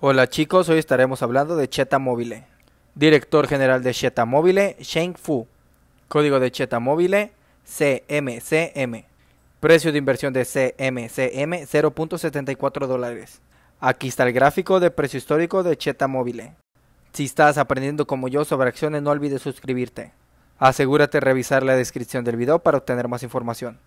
Hola chicos, hoy estaremos hablando de Cheta Móvil. Director General de Cheta Móvil, Sheng Fu. Código de Cheta Mobile, CMCM. Precio de inversión de CMCM, 0.74 dólares. Aquí está el gráfico de precio histórico de Cheta Móvil. Si estás aprendiendo como yo sobre acciones, no olvides suscribirte. Asegúrate de revisar la descripción del video para obtener más información.